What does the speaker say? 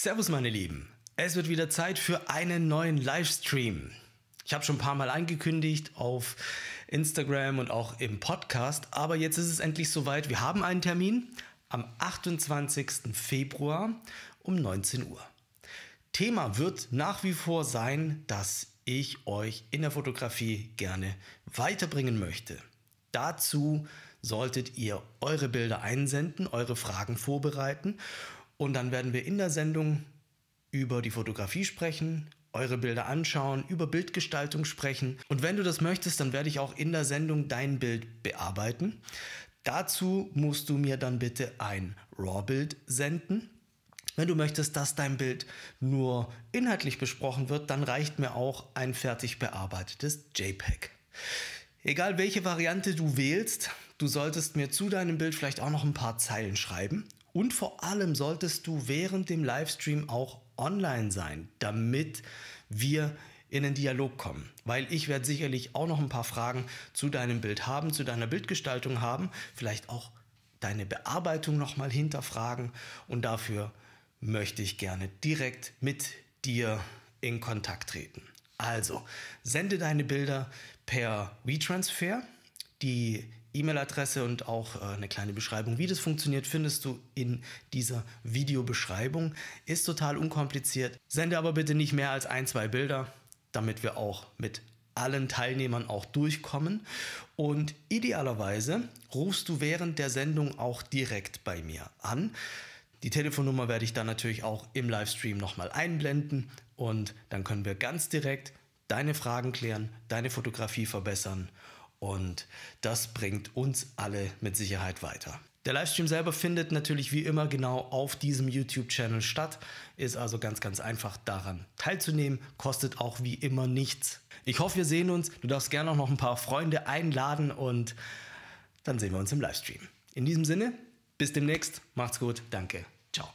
Servus meine Lieben, es wird wieder Zeit für einen neuen Livestream. Ich habe schon ein paar Mal angekündigt auf Instagram und auch im Podcast, aber jetzt ist es endlich soweit. Wir haben einen Termin am 28. Februar um 19 Uhr. Thema wird nach wie vor sein, dass ich euch in der Fotografie gerne weiterbringen möchte. Dazu solltet ihr eure Bilder einsenden, eure Fragen vorbereiten und dann werden wir in der Sendung über die Fotografie sprechen, eure Bilder anschauen, über Bildgestaltung sprechen. Und wenn du das möchtest, dann werde ich auch in der Sendung dein Bild bearbeiten. Dazu musst du mir dann bitte ein RAW-Bild senden. Wenn du möchtest, dass dein Bild nur inhaltlich besprochen wird, dann reicht mir auch ein fertig bearbeitetes JPEG. Egal welche Variante du wählst, du solltest mir zu deinem Bild vielleicht auch noch ein paar Zeilen schreiben. Und vor allem solltest du während dem Livestream auch online sein, damit wir in den Dialog kommen, weil ich werde sicherlich auch noch ein paar Fragen zu deinem Bild haben, zu deiner Bildgestaltung haben, vielleicht auch deine Bearbeitung nochmal hinterfragen und dafür möchte ich gerne direkt mit dir in Kontakt treten. Also sende deine Bilder per WeTransfer. Die E-Mail-Adresse und auch äh, eine kleine Beschreibung, wie das funktioniert, findest du in dieser Videobeschreibung. Ist total unkompliziert. Sende aber bitte nicht mehr als ein, zwei Bilder, damit wir auch mit allen Teilnehmern auch durchkommen. Und idealerweise rufst du während der Sendung auch direkt bei mir an. Die Telefonnummer werde ich dann natürlich auch im Livestream nochmal einblenden und dann können wir ganz direkt deine Fragen klären, deine Fotografie verbessern und das bringt uns alle mit Sicherheit weiter. Der Livestream selber findet natürlich wie immer genau auf diesem YouTube-Channel statt, ist also ganz, ganz einfach daran teilzunehmen, kostet auch wie immer nichts. Ich hoffe, wir sehen uns. Du darfst gerne auch noch ein paar Freunde einladen und dann sehen wir uns im Livestream. In diesem Sinne, bis demnächst, macht's gut, danke, ciao.